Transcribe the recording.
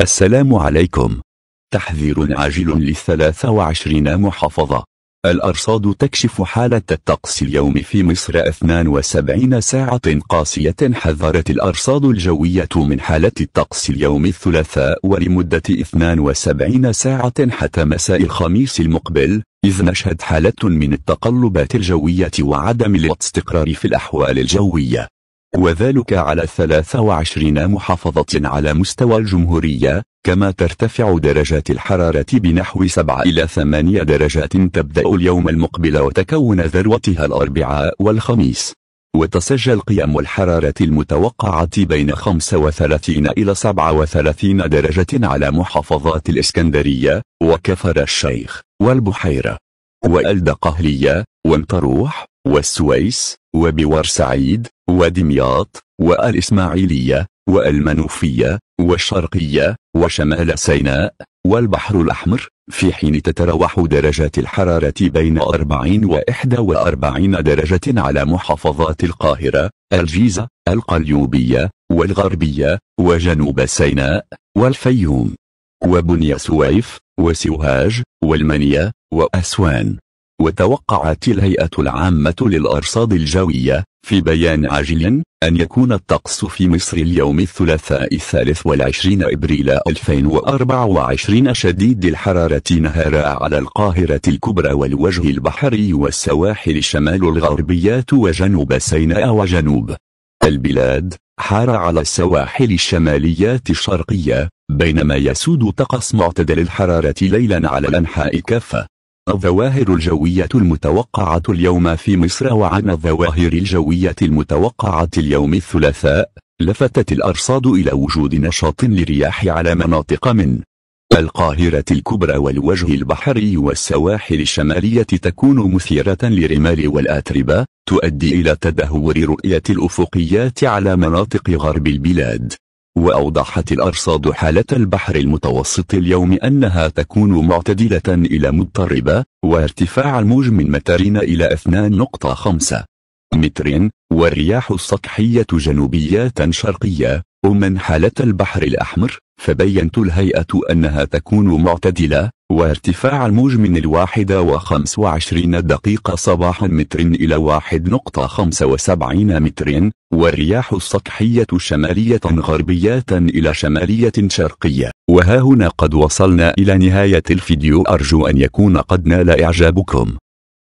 السلام عليكم تحذير عاجل للثلاثة وعشرين محافظة الأرصاد تكشف حالة الطقس اليوم في مصر 72 ساعة قاسية حذرت الأرصاد الجوية من حالة الطقس اليوم الثلاثاء ولمدة 72 ساعة حتى مساء الخميس المقبل إذ نشهد حالة من التقلبات الجوية وعدم الاستقرار في الأحوال الجوية وذلك على 23 محافظة على مستوى الجمهورية كما ترتفع درجات الحرارة بنحو 7 إلى 8 درجات تبدأ اليوم المقبل وتكون ذروتها الأربعاء والخميس وتسجل قيم الحرارة المتوقعة بين 35 إلى 37 درجة على محافظات الإسكندرية وكفر الشيخ والبحيرة والدقهلية وانطروح والسويس وبورسعيد ودمياط والإسماعيلية والمنوفية والشرقية وشمال سيناء والبحر الأحمر في حين تتراوح درجات الحرارة بين 40 و 41 درجة على محافظات القاهرة، الجيزة، القليوبية، والغربية، وجنوب سيناء، والفيوم، وبني سويف، وسوهاج، والمنيا، وأسوان. وتوقعت الهيئة العامة للأرصاد الجوية في بيان عاجل أن يكون الطقس في مصر اليوم الثلاثاء الثالث والعشرين إبريل 2024 شديد الحرارة نهارا على القاهرة الكبرى والوجه البحري والسواحل الشمال الغربيات وجنوب سيناء وجنوب البلاد حار على السواحل الشماليات الشرقية بينما يسود طقس معتدل الحرارة ليلا على الأنحاء كافة الظواهر الجوية المتوقعة اليوم في مصر وعن الظواهر الجوية المتوقعة اليوم الثلاثاء لفتت الأرصاد إلى وجود نشاط لرياح على مناطق من القاهرة الكبرى والوجه البحري والسواحل الشمالية تكون مثيرة لرمال والأتربة تؤدي إلى تدهور رؤية الأفقيات على مناطق غرب البلاد وأوضحت الأرصاد حالة البحر المتوسط اليوم أنها تكون معتدلة إلى مضطربة وارتفاع الموج من مترين إلى 2.5 متر والرياح السطحية جنوبية شرقية حالة البحر الأحمر فبينت الهيئة أنها تكون معتدلة وارتفاع الموج من الواحدة وخمس وعشرين دقيقة صباحا متر إلى واحد نقطة خمس وسبعين متر والرياح السطحية شمالية غربية إلى شمالية شرقية وها هنا قد وصلنا إلى نهاية الفيديو أرجو أن يكون قد نال إعجابكم